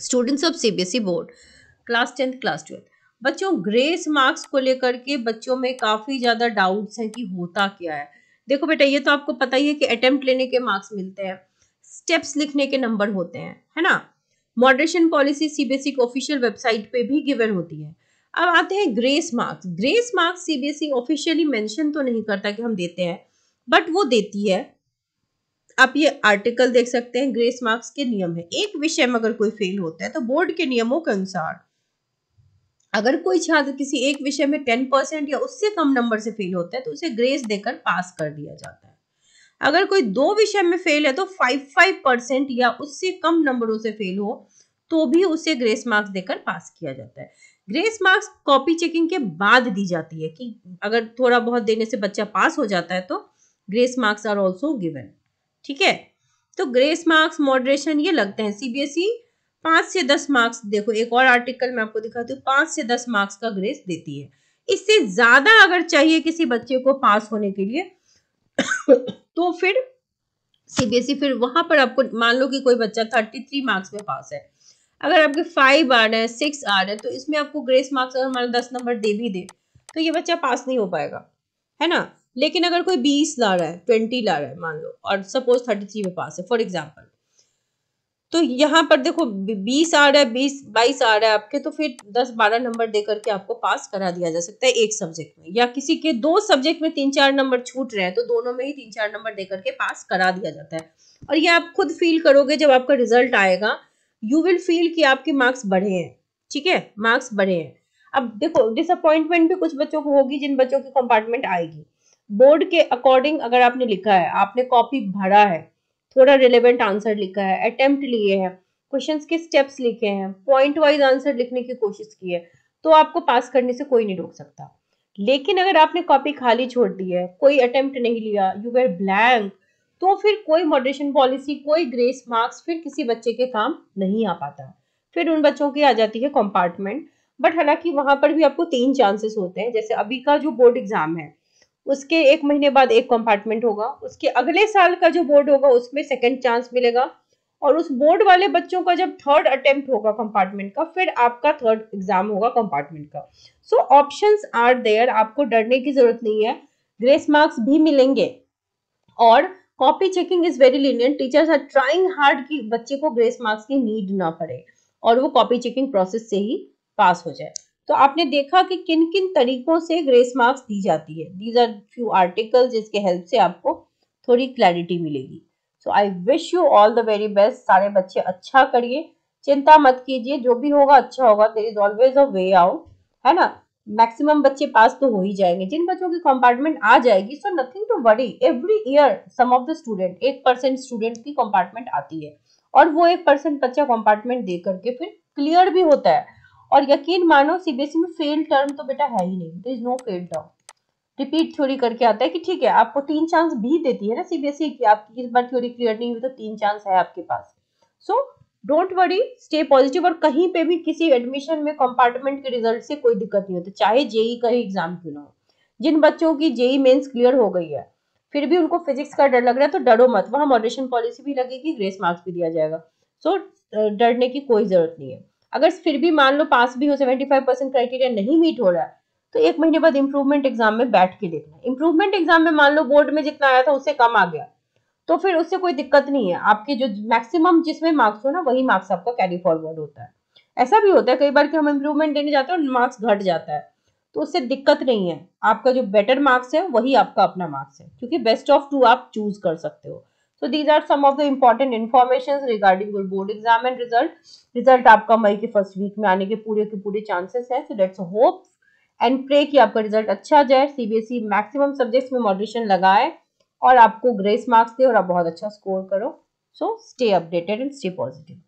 Students of CBSE board class tenth class twelfth बच्चों grace marks को लेकर के बच्चों में काफ़ी ज़्यादा डाउट्स हैं कि होता क्या है देखो बेटा ये तो आपको पता ही है कि अटेम्प्ट लेने के मार्क्स मिलते हैं स्टेप्स लिखने के नंबर होते हैं है ना मॉडरेशन पॉलिसी सीबीएसई की ऑफिशियल वेबसाइट पे भी गिवन होती है अब आते हैं grace marks grace marks CBSE officially mention तो नहीं करता कि हम देते हैं बट वो देती है आप ये आर्टिकल देख सकते हैं ग्रेस मार्क्स के नियम है एक विषय में अगर कोई फेल होता है तो बोर्ड के नियमों के अनुसार अगर कोई छात्र किसी एक विषय में टेन परसेंट या उससे कम नंबर से फेल होता है तो उसे ग्रेस देकर पास कर दिया जाता है अगर कोई दो विषय में फेल है तो फाइव फाइव परसेंट या उससे कम नंबरों से फेल हो तो भी उसे ग्रेस मार्क्स देकर पास किया जाता है ग्रेस मार्क्स कॉपी चेकिंग के बाद दी जाती है कि अगर थोड़ा बहुत देने से बच्चा पास हो जाता है तो grace marks are also given ठीक है तो ग्रेस मार्क्स मॉडरेशन ये लगते हैं सीबीएसई e। पांच से दस मार्क्स देखो एक और आर्टिकल मैं आपको दिखाती हूँ पांच से दस मार्क्स का ग्रेस देती है इससे ज़्यादा अगर चाहिए किसी बच्चे को पास होने के लिए तो फिर सीबीएसई e फिर वहां पर आपको मान लो कि कोई बच्चा थर्टी थ्री मार्क्स में पास है अगर आपके फाइव आ रहे हैं सिक्स आ रहे हैं तो इसमें आपको ग्रेस मार्क्स अगर मान लो दस नंबर दे भी दे तो ये बच्चा पास नहीं हो पाएगा है ना लेकिन अगर कोई बीस ला रहा है ट्वेंटी ला रहा है मान लो और सपोज थर्टी थ्री में पास है फॉर एग्जाम्पल तो यहाँ पर देखो बीस आ रहा है बीस बाईस आ रहा है आपके तो फिर दस बारह नंबर दे करके आपको पास करा दिया जा सकता है एक सब्जेक्ट में या किसी के दो सब्जेक्ट में तीन चार नंबर छूट रहे हैं तो दोनों में ही तीन चार नंबर दे करके पास करा दिया जाता है और ये आप खुद फील करोगे जब आपका रिजल्ट आएगा यू विल फील कि आपके मार्क्स बढ़े हैं ठीक है मार्क्स बढ़े हैं अब देखो डिसअपॉइंटमेंट भी कुछ बच्चों को होगी जिन बच्चों की कंपार्टमेंट आएगी बोर्ड के अकॉर्डिंग अगर आपने लिखा है आपने कॉपी भरा है थोड़ा रिलेवेंट आंसर लिखा है अटेम्प्ट लिए हैं क्वेश्चंस के स्टेप्स लिखे हैं पॉइंट वाइज आंसर लिखने की कोशिश की है तो आपको पास करने से कोई नहीं रोक सकता लेकिन अगर आपने कॉपी खाली छोड़ दी है कोई अटेम्प्ट नहीं लिया यू वेर ब्लैंक तो फिर कोई मॉडरेशन पॉलिसी कोई ग्रेस मार्क्स फिर किसी बच्चे के काम नहीं आ पाता फिर उन बच्चों की आ जाती है कंपार्टमेंट बट हालांकि वहां पर भी आपको तीन चांसेस होते हैं जैसे अभी का जो बोर्ड एग्जाम है उसके एक महीने बाद एक कंपार्टमेंट होगा उसके अगले साल का जो बोर्ड होगा उसमें सेकेंड चांस मिलेगा और उस बोर्ड वाले बच्चों का जब थर्ड अटेम्प्ट होगा कंपार्टमेंट का फिर आपका थर्ड एग्जाम होगा कंपार्टमेंट का सो ऑप्शन आर देयर आपको डरने की जरूरत नहीं है ग्रेस मार्क्स भी मिलेंगे और copy checking is very lenient teachers are trying hard कि बच्चे को ग्रेस मार्क्स की नीड ना पड़े और वो कॉपी चेकिंग प्रोसेस से ही पास हो जाए तो आपने देखा कि किन किन तरीकों से ग्रेस मार्क्स दी जाती है दीज आर फ्यू आर्टिकल जिसके हेल्प से आपको थोड़ी क्लैरिटी मिलेगी so I wish you all the very best सारे बच्चे अच्छा करिए चिंता मत कीजिए जो भी होगा अच्छा होगा there is always a way out है ना मैक्सिमम बच्चे पास तो हो ही जाएंगे जिन बच्चों की कंपार्टमेंट आ जाएगी so nothing to worry every year some of the student एक परसेंट स्टूडेंट की कंपार्टमेंट आती है और वो एक परसेंट बच्चा कंपार्टमेंट दे करके फिर क्लियर भी होता है और यकीन मानो सीबीएसई e में फेल टर्म तो बेटा है ही नहीं there is no fail term repeat theory करके आता है कि ठीक है आपको तीन चांस भी देती है ना सीबीएसई e की आपकी इस बार थ्योरी क्लियर नहीं हुई तो तीन चांस है आपके पास so don't worry stay positive और कहीं पे भी किसी एडमिशन में कंपार्टमेंट के रिजल्ट से कोई दिक्कत नहीं होती चाहे जेई e का ही एग्जाम क्यों ना हो जिन बच्चों की जेई मेन्स क्लियर हो गई है फिर भी उनको फिजिक्स का डर लग रहा है तो डरो मत वहां मॉडरेशन पॉलिसी भी लगेगी ग्रेस मार्क्स भी दिया जाएगा सो so, डरने की कोई जरूरत नहीं है अगर फिर भी मान लो पास भी हो सेवेंटी फाइव परसेंट क्राइटेरिया नहीं मीट हो रहा है तो एक महीने बाद इम्प्रूवमेंट एग्जाम में बैठ के देखना इम्प्रूवमेंट एग्जाम में मान लो बोर्ड में जितना आया था उससे कम आ गया तो फिर उससे कोई दिक्कत नहीं है आपके जो मैक्सिमम जिसमें मार्क्स हो ना वही मार्क्स आपका कैरी फॉरवर्ड होता है ऐसा भी होता है कई बार कि हम इम्प्रूवमेंट देने जाते हैं और मार्क्स घट जाता है तो उससे दिक्कत नहीं है आपका जो बेटर मार्क्स है वही आपका अपना मार्क्स है क्योंकि बेस्ट ऑफ टू आप चूज कर सकते हो so these are some of the important information regarding your board exam and result result आपका मई के फर्स्ट वीक में आने के पूरे के पूरे चांसेस है so let's hope and pray कि आपका रिजल्ट अच्छा जाए सीबीएसई मैक्सिमम सब्जेक्ट्स में मॉडरेशन लगाए और आपको ग्रेस मार्क्स दे और आप बहुत अच्छा स्कोर करो so stay updated and stay positive